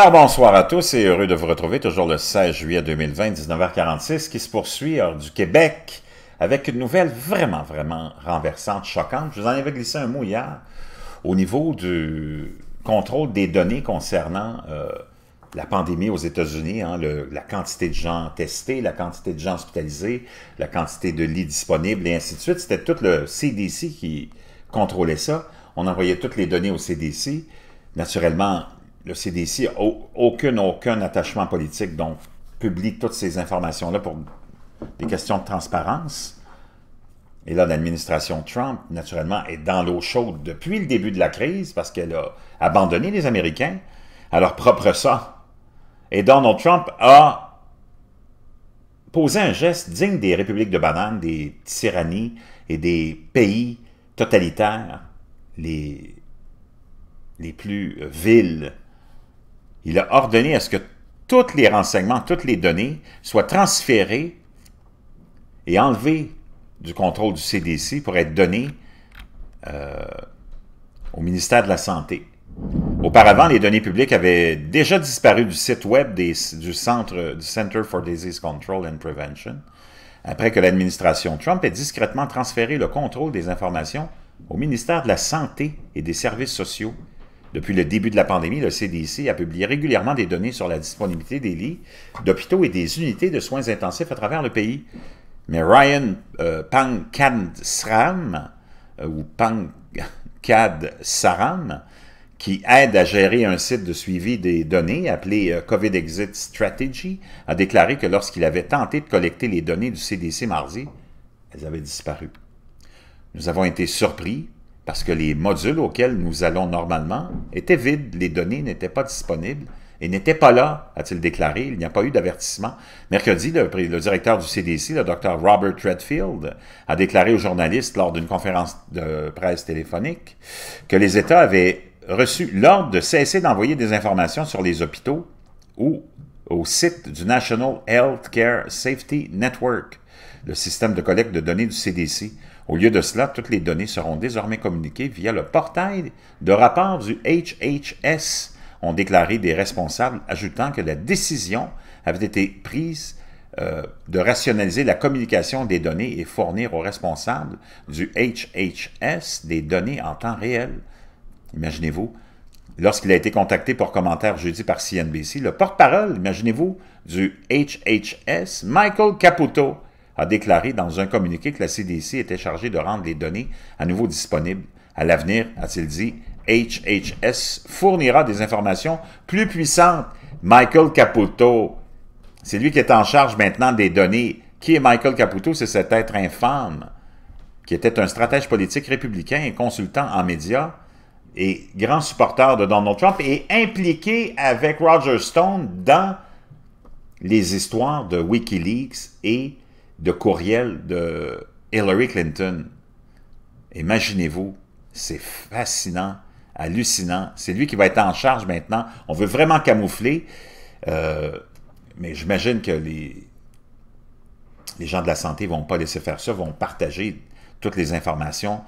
Alors bonsoir à tous et heureux de vous retrouver toujours le 16 juillet 2020, 19h46, qui se poursuit hors du Québec avec une nouvelle vraiment, vraiment renversante, choquante. Je vous en avais glissé un mot hier au niveau du contrôle des données concernant euh, la pandémie aux États-Unis, hein, la quantité de gens testés, la quantité de gens hospitalisés, la quantité de lits disponibles et ainsi de suite. C'était tout le CDC qui contrôlait ça. On envoyait toutes les données au CDC. Naturellement, le CDC n'a aucun, aucun attachement politique, donc publie toutes ces informations-là pour des questions de transparence. Et là, l'administration Trump, naturellement, est dans l'eau chaude depuis le début de la crise parce qu'elle a abandonné les Américains à leur propre sort. Et Donald Trump a posé un geste digne des républiques de banane, des tyrannies et des pays totalitaires les, les plus vils il a ordonné à ce que tous les renseignements, toutes les données soient transférées et enlevées du contrôle du CDC pour être données euh, au ministère de la Santé. Auparavant, les données publiques avaient déjà disparu du site web du, centre, du Center for Disease Control and Prevention, après que l'administration Trump ait discrètement transféré le contrôle des informations au ministère de la Santé et des Services sociaux depuis le début de la pandémie, le CDC a publié régulièrement des données sur la disponibilité des lits d'hôpitaux et des unités de soins intensifs à travers le pays. Mais Ryan euh, Pankadsram, euh, ou Pankadsaram, qui aide à gérer un site de suivi des données appelé euh, COVID Exit Strategy, a déclaré que lorsqu'il avait tenté de collecter les données du CDC mardi, elles avaient disparu. Nous avons été surpris parce que les modules auxquels nous allons normalement étaient vides, les données n'étaient pas disponibles et n'étaient pas là, a-t-il déclaré. Il n'y a pas eu d'avertissement. Mercredi, le, directeur du CDC, le docteur Robert Redfield, a déclaré aux journalistes lors d'une conférence de presse téléphonique que les États avaient reçu l'ordre de cesser d'envoyer des informations sur les hôpitaux ou au site du National Healthcare Safety Network, le système de collecte de données du CDC, au lieu de cela, toutes les données seront désormais communiquées via le portail de rapport du HHS, ont déclaré des responsables, ajoutant que la décision avait été prise euh, de rationaliser la communication des données et fournir aux responsables du HHS des données en temps réel. Imaginez-vous, lorsqu'il a été contacté pour commentaire jeudi par CNBC, le porte-parole, imaginez-vous, du HHS, Michael Caputo, a déclaré dans un communiqué que la CDC était chargée de rendre les données à nouveau disponibles. À l'avenir, a-t-il dit, HHS fournira des informations plus puissantes. Michael Caputo, c'est lui qui est en charge maintenant des données. Qui est Michael Caputo? C'est cet être infâme qui était un stratège politique républicain et consultant en médias et grand supporter de Donald Trump et impliqué avec Roger Stone dans les histoires de Wikileaks et de courriel de Hillary Clinton. Imaginez-vous, c'est fascinant, hallucinant. C'est lui qui va être en charge maintenant. On veut vraiment camoufler, euh, mais j'imagine que les, les gens de la santé ne vont pas laisser faire ça, vont partager toutes les informations.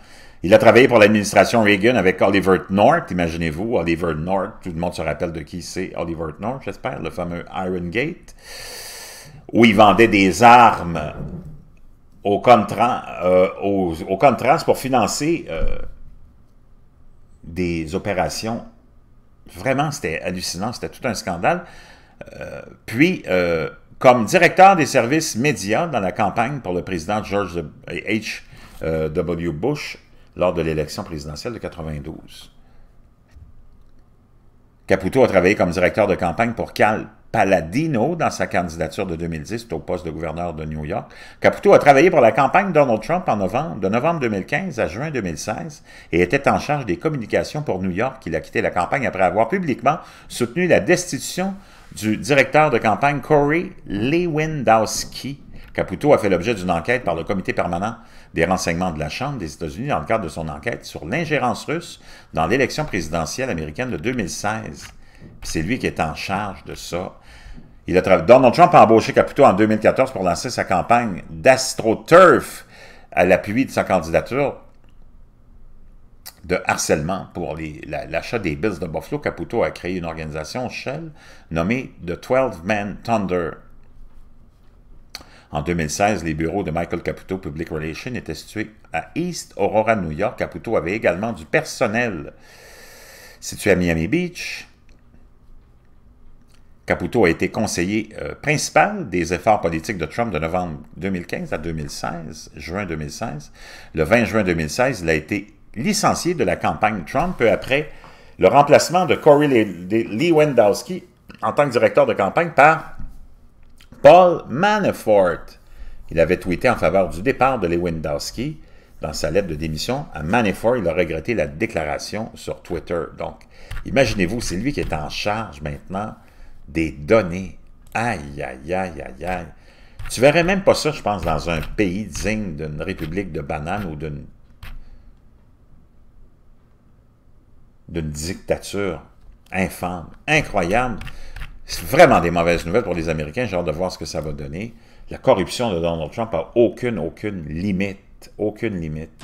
Il a travaillé pour l'administration Reagan avec Oliver North, imaginez-vous, Oliver North, tout le monde se rappelle de qui c'est Oliver North, j'espère, le fameux Iron Gate où il vendait des armes au euh, aux, aux pour financer euh, des opérations. Vraiment, c'était hallucinant, c'était tout un scandale. Euh, puis, comme directeur des services médias dans la campagne pour le président George H. W. Bush lors de l'élection présidentielle de 1992. Caputo a travaillé comme directeur de campagne pour Cal Paladino dans sa candidature de 2010 au poste de gouverneur de New York. Caputo a travaillé pour la campagne Donald Trump en novembre, de novembre 2015 à juin 2016 et était en charge des communications pour New York. Il a quitté la campagne après avoir publiquement soutenu la destitution du directeur de campagne Corey Lewandowski Caputo a fait l'objet d'une enquête par le Comité permanent des renseignements de la Chambre des États-Unis dans le cadre de son enquête sur l'ingérence russe dans l'élection présidentielle américaine de 2016. C'est lui qui est en charge de ça. Il a Donald Trump a embauché Caputo en 2014 pour lancer sa campagne d'astroturf à l'appui de sa candidature de harcèlement pour l'achat des Bills de Buffalo. Caputo a créé une organisation Shell nommée The 12 Man Thunder en 2016, les bureaux de Michael Caputo Public Relations étaient situés à East Aurora, New York. Caputo avait également du personnel situé à Miami Beach. Caputo a été conseiller euh, principal des efforts politiques de Trump de novembre 2015 à 2016, juin 2016. Le 20 juin 2016, il a été licencié de la campagne Trump peu après le remplacement de Corey Lewandowski en tant que directeur de campagne par Paul Manafort. Il avait tweeté en faveur du départ de Lewandowski. Dans sa lettre de démission à Manafort, il a regretté la déclaration sur Twitter. Donc, imaginez-vous, c'est lui qui est en charge maintenant des données. Aïe, aïe, aïe, aïe, aïe. Tu verrais même pas ça, je pense, dans un pays digne d'une république de bananes ou d'une d'une dictature infâme, incroyable. C'est vraiment des mauvaises nouvelles pour les Américains. J'ai hâte de voir ce que ça va donner. La corruption de Donald Trump a aucune, aucune limite. Aucune limite.